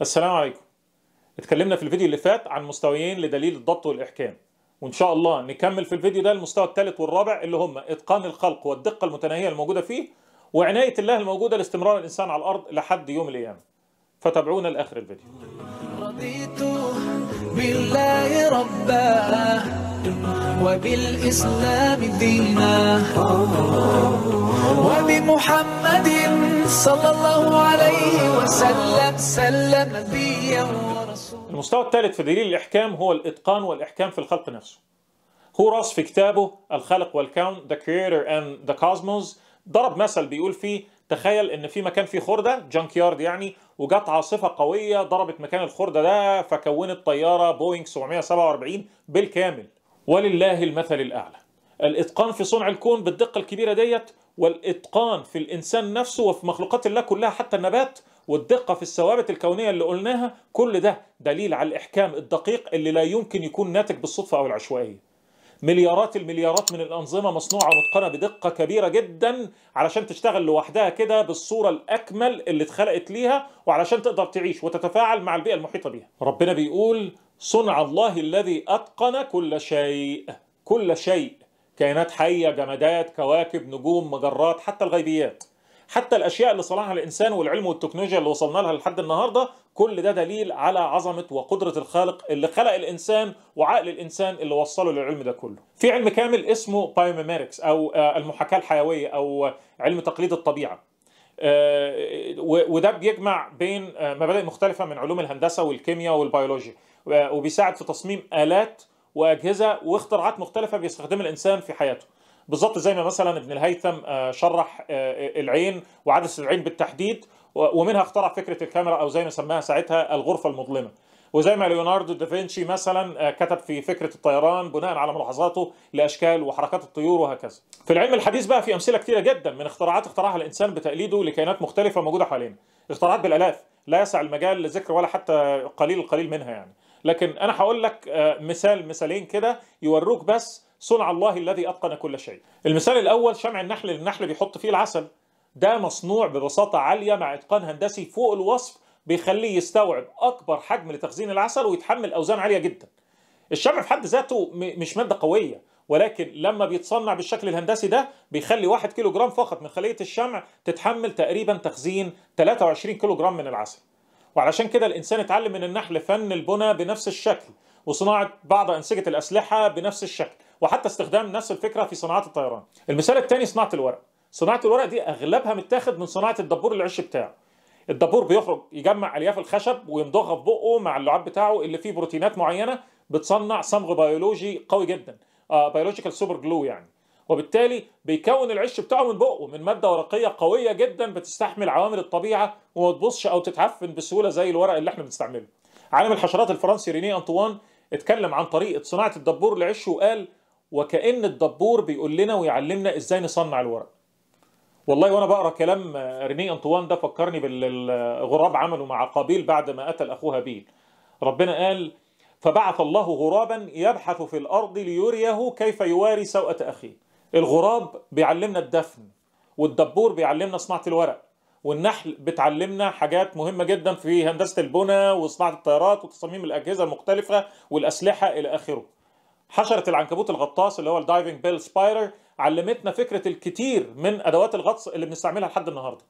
السلام عليكم اتكلمنا في الفيديو اللي فات عن مستويين لدليل الضبط والإحكام وإن شاء الله نكمل في الفيديو ده المستوى الثالث والرابع اللي هم إتقان الخلق والدقة المتناهية الموجودة فيه وعناية الله الموجودة لاستمرار الإنسان على الأرض لحد يوم القيامة فتابعونا لآخر الفيديو رضيت بالله ربا وبالإسلام دينا وبمحمد صلى الله عليه وسلم سلم نبيا ورسولا المستوى الثالث في دليل الإحكام هو الإتقان والإحكام في الخلق نفسه هوراس في كتابه الخلق والكون The Creator and the Cosmos ضرب مثل بيقول فيه تخيل ان في مكان فيه خرده جانك يارد يعني وجت عاصفه قويه ضربت مكان الخرده ده فكونت طياره بوينج 747 بالكامل ولله المثل الاعلى الاتقان في صنع الكون بالدقه الكبيره ديت والاتقان في الانسان نفسه وفي مخلوقات الله كلها حتى النبات والدقه في الثوابت الكونيه اللي قلناها كل ده دليل على الاحكام الدقيق اللي لا يمكن يكون ناتج بالصدفه او العشوائيه مليارات المليارات من الأنظمة مصنوعة ومتقنة بدقة كبيرة جدا علشان تشتغل لوحدها كده بالصورة الأكمل اللي اتخلقت ليها وعلشان تقدر تعيش وتتفاعل مع البيئة المحيطة بيها ربنا بيقول صنع الله الذي أتقن كل شيء كل شيء كائنات حيه جمادات كواكب نجوم مجرات حتى الغيبيات حتى الاشياء اللي صنعها الانسان والعلم والتكنولوجيا اللي وصلنا لها لحد النهارده كل ده دليل على عظمه وقدره الخالق اللي خلق الانسان وعقل الانسان اللي وصله للعلم ده كله. في علم كامل اسمه بايوميميركس او آه، المحاكاه الحيويه او علم تقليد الطبيعه. آه، وده بيجمع بين آه، مبادئ مختلفه من علوم الهندسه والكيمياء والبيولوجيا وبيساعد في تصميم الات واجهزه واختراعات مختلفه بيستخدمها الانسان في حياته بالظبط زي ما مثلا ابن الهيثم آه، شرح آه، آه، العين وعدسه العين بالتحديد ومنها اخترع فكره الكاميرا او زي ما سماها ساعتها الغرفه المظلمه وزي ما ليوناردو دافنشي مثلا كتب في فكره الطيران بناء على ملاحظاته لاشكال وحركات الطيور وهكذا. في العلم الحديث بقى في امثله كثيره جدا من اختراعات اخترعها الانسان بتقليده لكائنات مختلفه موجوده حوالينا. اختراعات بالالاف لا يسع المجال لذكر ولا حتى قليل القليل منها يعني. لكن انا هقول لك آه، مثال مثالين كده يوروك بس صنع الله الذي اتقن كل شيء المثال الاول شمع النحل النحل بيحط فيه العسل ده مصنوع ببساطه عاليه مع اتقان هندسي فوق الوصف بيخليه يستوعب اكبر حجم لتخزين العسل ويتحمل اوزان عاليه جدا الشمع في حد ذاته مش ماده قويه ولكن لما بيتصنع بالشكل الهندسي ده بيخلي 1 كيلو جرام فقط من خليه الشمع تتحمل تقريبا تخزين 23 كيلو جرام من العسل وعلشان كده الانسان اتعلم من النحل فن البنى بنفس الشكل وصناعه بعض انسجه الاسلحه بنفس الشكل وحتى استخدام نفس الفكره في صناعه الطيران. المثال الثاني صناعه الورق. صناعه الورق دي اغلبها متاخد من صناعه الدبور العش بتاعه. الدبور بيخرج يجمع الياف الخشب ويمضغها في بقه مع اللعاب بتاعه اللي فيه بروتينات معينه بتصنع صمغ بيولوجي قوي جدا. بيولوجيكال سوبر جلو يعني. وبالتالي بيكون العش بتاعه من بقه من ماده ورقيه قويه جدا بتستحمل عوامل الطبيعه وما تبصش او تتعفن بسهوله زي الورق اللي احنا بنستعمله. عالم الحشرات الفرنسي ريني انطوان اتكلم عن طريقه صناعه الدبور لعشه وقال وكأن الدبور بيقول لنا ويعلمنا ازاي نصنع الورق. والله وانا بقرا كلام ريني انطوان ده فكرني بالغراب عمله مع قابيل بعد ما قتل اخوه هابيل. ربنا قال فبعث الله غرابا يبحث في الارض ليريه كيف يواري سوءة اخيه. الغراب بيعلمنا الدفن والدبور بيعلمنا صناعه الورق والنحل بتعلمنا حاجات مهمه جدا في هندسه البنى وصناعه الطيارات وتصاميم الاجهزه المختلفه والاسلحه الى اخره. حشره العنكبوت الغطاس اللي هو الدايفنج بيل سبايدر علمتنا فكره الكتير من ادوات الغطس اللي بنستعملها لحد النهارده.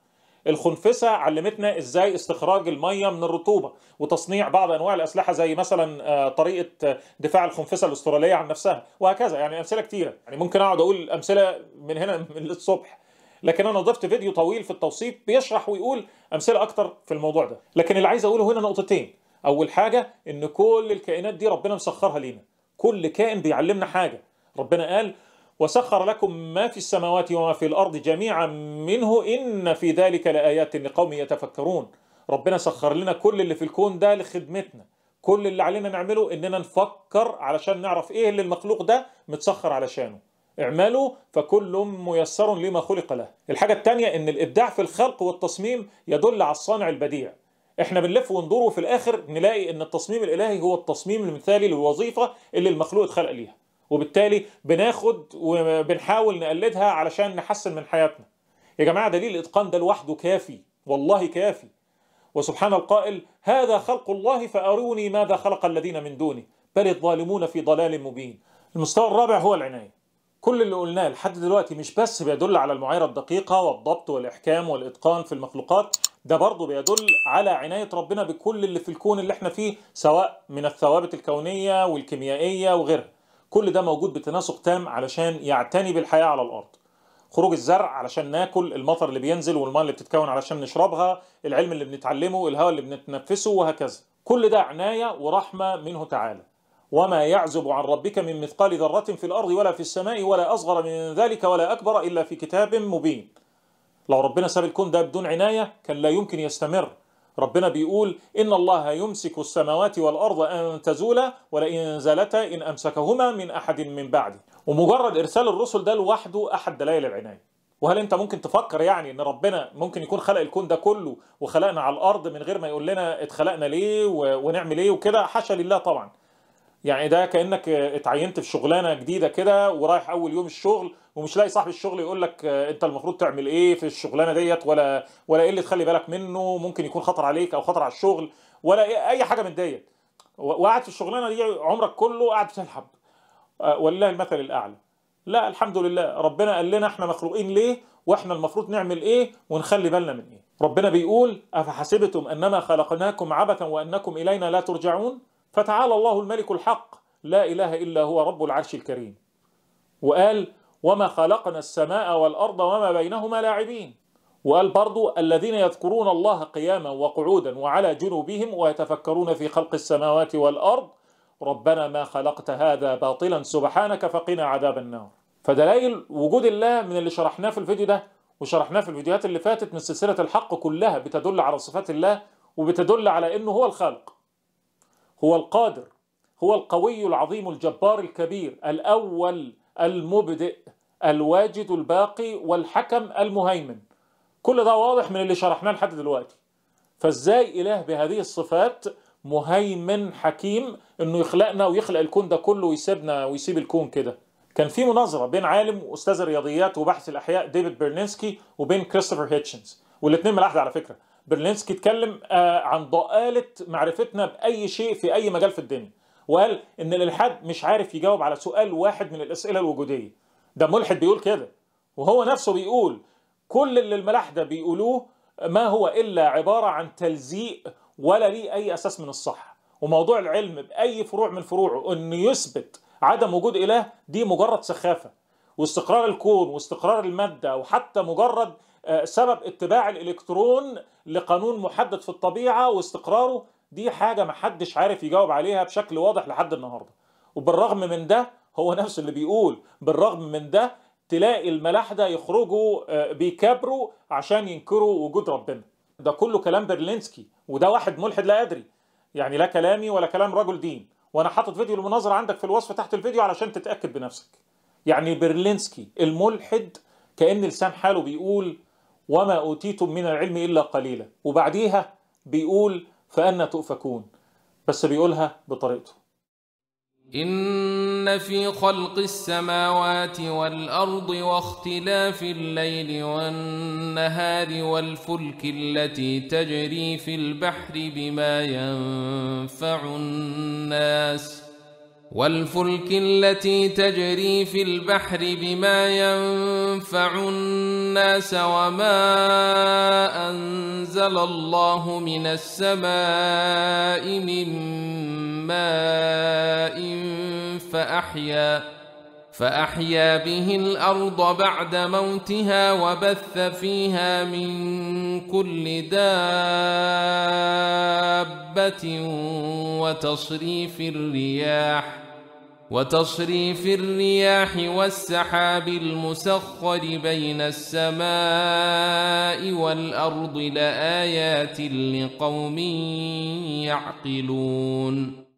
الخنفسه علمتنا ازاي استخراج الميه من الرطوبه وتصنيع بعض انواع الاسلحه زي مثلا آه، طريقه آه، دفاع الخنفسه الاستراليه عن نفسها وهكذا يعني امثله كثيره يعني ممكن اقعد اقول امثله من هنا من الصبح لكن انا ضفت فيديو طويل في التوصيف بيشرح ويقول امثله اكتر في الموضوع ده لكن اللي عايز اقوله هنا نقطتين اول حاجه ان كل الكائنات دي ربنا مسخرها لينا كل كائن بيعلمنا حاجه ربنا قال وسخر لكم ما في السماوات وما في الأرض جميعا منه إن في ذلك لآيات لقوم يتفكرون ربنا سخر لنا كل اللي في الكون ده لخدمتنا كل اللي علينا نعمله إننا نفكر علشان نعرف إيه اللي المخلوق ده متسخر علشانه اعملوا فكل ميسر لما خلق له الحاجة الثانية إن الإبداع في الخلق والتصميم يدل على الصانع البديع احنا بنلف وندور وفي الاخر نلاقي ان التصميم الالهي هو التصميم المثالي للوظيفه اللي المخلوق اتخلق ليها وبالتالي بناخد وبنحاول نقلدها علشان نحسن من حياتنا يا جماعة دليل الإتقان ده لوحده كافي والله كافي وسبحان القائل هذا خلق الله فأروني ماذا خلق الذين من دونه بل الظالمون في ضلال مبين المستوى الرابع هو العناية كل اللي قلناه لحد دلوقتي مش بس بيدل على المعايره الدقيقة والضبط والإحكام والإتقان في المخلوقات ده برضه بيدل على عناية ربنا بكل اللي في الكون اللي احنا فيه سواء من الثوابت الكونية والكيميائية وغيرها كل ده موجود بتناسق تام علشان يعتني بالحياه على الارض خروج الزرع علشان ناكل المطر اللي بينزل والميه اللي بتتكون علشان نشربها العلم اللي بنتعلمه الهواء اللي بنتنفسه وهكذا كل ده عنايه ورحمه منه تعالى وما يعزب عن ربك من مثقال ذره في الارض ولا في السماء ولا اصغر من ذلك ولا اكبر الا في كتاب مبين لو ربنا ساب الكون ده بدون عنايه كان لا يمكن يستمر ربنا بيقول إن الله يمسك السماوات والأرض أن تزولا ولئن زالتا إن أمسكهما من أحد من بعده ومجرد إرسال الرسل ده لوحده أحد دلائل العناية وهل انت ممكن تفكر يعني ان ربنا ممكن يكون خلق الكون ده كله وخلقنا على الارض من غير ما يقول لنا اتخلقنا ليه ونعمل ايه وكده حاشا لله طبعا يعني ده كانك اتعينت في شغلانه جديده كده ورايح اول يوم الشغل ومش لاقي صاحب الشغل يقول لك آه، انت المفروض تعمل ايه في الشغلانه ديت ولا ولا ايه اللي تخلي بالك منه ممكن يكون خطر عليك او خطر على الشغل ولا إيه اي حاجه من ديت وقاعد في الشغلانه دي عمرك كله قاعد بتلحب آه، ولله المثل الاعلى لا الحمد لله ربنا قال لنا احنا مخلوقين ليه واحنا المفروض نعمل ايه ونخلي بالنا من ايه ربنا بيقول افحسبتم انما خلقناكم عبثا وانكم الينا لا ترجعون فتعالى الله الملك الحق لا اله الا هو رب العرش الكريم وقال وما خلقنا السماء والأرض وما بينهما لاعبين وقال برضو الذين يذكرون الله قياما وقعودا وعلى جنوبهم ويتفكرون في خلق السماوات والأرض ربنا ما خلقت هذا باطلا سبحانك فقنا عذاب النار فدلائل وجود الله من اللي شرحناه في الفيديو ده وشرحناه في الفيديوهات اللي فاتت من سلسلة الحق كلها بتدل على صفات الله وبتدل على أنه هو الخالق هو القادر هو القوي العظيم الجبار الكبير الأول المبدئ الواجد الباقي والحكم المهيمن كل ده واضح من اللي شرحناه لحد دلوقتي فازاي إله بهذه الصفات مهيمن حكيم انه يخلقنا ويخلق الكون ده كله ويسيبنا ويسيب الكون كده كان في مناظره بين عالم واستاذ الرياضيات وبحث الاحياء ديفيد بيرلينسكي وبين كريستوفر هيتشنز والاثنين من على فكره بيرلينسكي اتكلم آه، عن ضآلة معرفتنا بأي شيء في أي مجال في الدنيا وقال ان الالحاد مش عارف يجاوب على سؤال واحد من الاسئله الوجوديه ده ملحد بيقول كده وهو نفسه بيقول كل اللي الملاحده بيقولوه ما هو الا عباره عن تلزيق ولا ليه اي اساس من الصح وموضوع العلم باي فروع من فروعه انه يثبت عدم وجود اله دي مجرد سخافه واستقرار الكون واستقرار الماده وحتى مجرد آه، سبب اتباع الالكترون لقانون محدد في الطبيعه واستقراره دي حاجه محدش عارف يجاوب عليها بشكل واضح لحد النهارده وبالرغم من ده هو نفس اللي بيقول بالرغم من ده تلاقي الملاحده يخرجوا آه، بيكابروا عشان ينكروا وجود ربنا ده كله كلام برلينسكي وده واحد ملحد لا ادري يعني لا كلامي ولا كلام رجل دين وانا حاطط فيديو المناظره عندك في الوصف تحت الفيديو علشان تتاكد بنفسك يعني برلينسكي الملحد كان لسان حاله بيقول وما اوتيتم من العلم الا قليلا وبعديها بيقول فأنا تؤفكون بس بيقولها بطريقته إن في خلق السماوات والأرض واختلاف الليل والنهار والفلك التي تجري في البحر بما ينفع الناس ۖ والفلك التي تجري في البحر بما ينفع الناس وما انزل الله من السماء من ماء فاحيا فأحيا به الأرض بعد موتها وبث فيها من كل دابة وتصريف الرياح وتصريف الرياح والسحاب المسخر بين السماء والأرض لآيات لقوم يعقلون